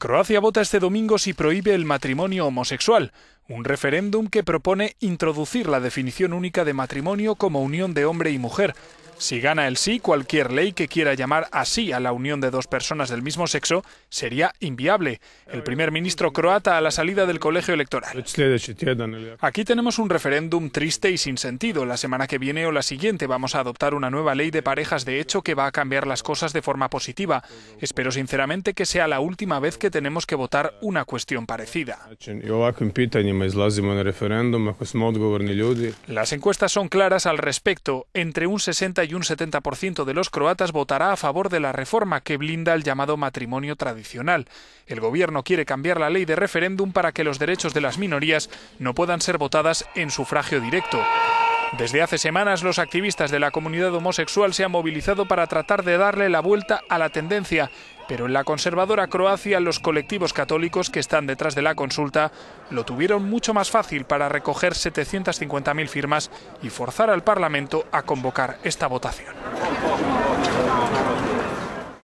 Croacia vota este domingo si prohíbe el matrimonio homosexual, un referéndum que propone introducir la definición única de matrimonio como unión de hombre y mujer, si gana el sí, cualquier ley que quiera llamar así a la unión de dos personas del mismo sexo sería inviable. El primer ministro croata a la salida del colegio electoral. Aquí tenemos un referéndum triste y sin sentido. La semana que viene o la siguiente vamos a adoptar una nueva ley de parejas de hecho que va a cambiar las cosas de forma positiva. Espero sinceramente que sea la última vez que tenemos que votar una cuestión parecida. Las encuestas son claras al respecto. Entre un 60 y un 70% de los croatas votará a favor de la reforma que blinda el llamado matrimonio tradicional. El gobierno quiere cambiar la ley de referéndum para que los derechos de las minorías no puedan ser votadas en sufragio directo. Desde hace semanas los activistas de la comunidad homosexual se han movilizado para tratar de darle la vuelta a la tendencia pero en la conservadora Croacia los colectivos católicos que están detrás de la consulta lo tuvieron mucho más fácil para recoger 750.000 firmas y forzar al Parlamento a convocar esta votación.